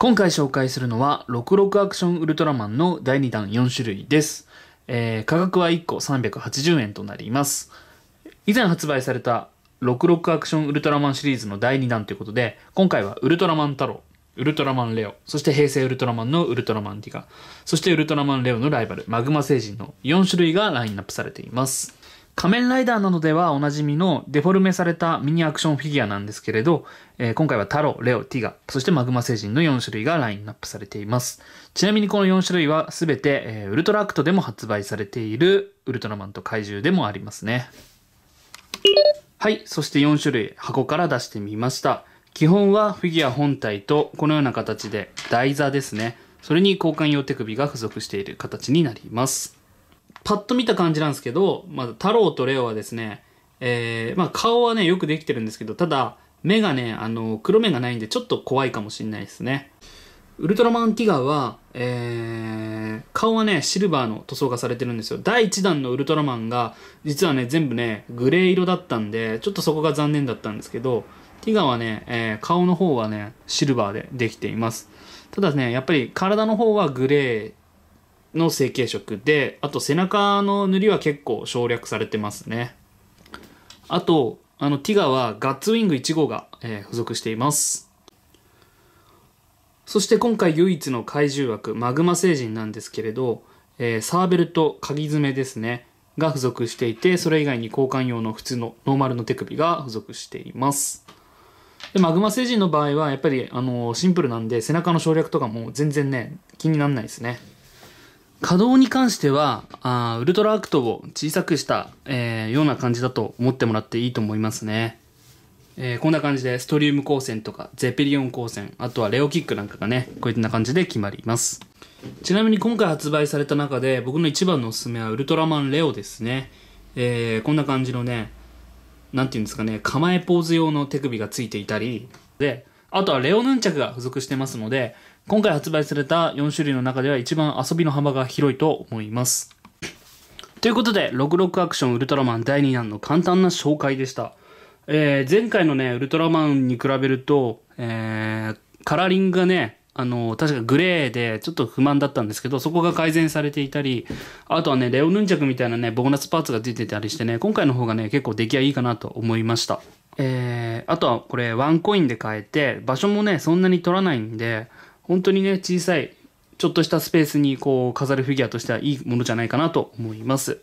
今回紹介するのは、66アクションウルトラマンの第2弾4種類です。えー、価格は1個380円となります。以前発売された66アクションウルトラマンシリーズの第2弾ということで、今回はウルトラマン太郎、ウルトラマンレオ、そして平成ウルトラマンのウルトラマンディガ、そしてウルトラマンレオのライバル、マグマ星人の4種類がラインナップされています。仮面ライダーなどではおなじみのデフォルメされたミニアクションフィギュアなんですけれど、えー、今回はタロ、レオ、ティガ、そしてマグマ星人の4種類がラインナップされています。ちなみにこの4種類はすべて、えー、ウルトラアクトでも発売されているウルトラマンと怪獣でもありますね。はい、そして4種類箱から出してみました。基本はフィギュア本体とこのような形で台座ですね。それに交換用手首が付属している形になります。パッと見た感じなんですけど、まず、太郎とレオはですね、えー、まあ、顔はね、よくできてるんですけど、ただ、目がね、あの、黒目がないんで、ちょっと怖いかもしれないですね。ウルトラマンティガーは、えー、顔はね、シルバーの塗装がされてるんですよ。第1弾のウルトラマンが、実はね、全部ね、グレー色だったんで、ちょっとそこが残念だったんですけど、ティガーはね、えー、顔の方はね、シルバーでできています。ただね、やっぱり体の方はグレーの成型色で、あと背中の塗りは結構省略されてますね。あと、あの、ティガはガッツウィング1号が、えー、付属しています。そして今回唯一の怪獣枠、マグマ星人なんですけれど、えー、サーベルと鍵爪ですね、が付属していて、それ以外に交換用の普通のノーマルの手首が付属しています。で、マグマ星人の場合は、やっぱり、あのー、シンプルなんで、背中の省略とかも全然ね、気にならないですね。稼働に関してはあウルトラアクトを小さくした、えー、ような感じだと思ってもらっていいと思いますね、えー、こんな感じでストリウム光線とかゼペリオン光線あとはレオキックなんかがねこういった感じで決まりますちなみに今回発売された中で僕の一番のおすすめはウルトラマンレオですね、えー、こんな感じのね何て言うんですかね構えポーズ用の手首がついていたりであとはレオヌンチャクが付属してますので、今回発売された4種類の中では一番遊びの幅が広いと思います。ということで、66アクションウルトラマン第2弾の簡単な紹介でした。えー、前回のね、ウルトラマンに比べると、えー、カラーリングがね、あの、確かグレーでちょっと不満だったんですけど、そこが改善されていたり、あとはね、レオヌンチャクみたいなね、ボーナスパーツが出てたりしてね、今回の方がね、結構出来はいいかなと思いました。えー、あとはこれワンコインで買えて、場所もね、そんなに取らないんで、本当にね、小さい、ちょっとしたスペースにこう飾るフィギュアとしてはいいものじゃないかなと思います。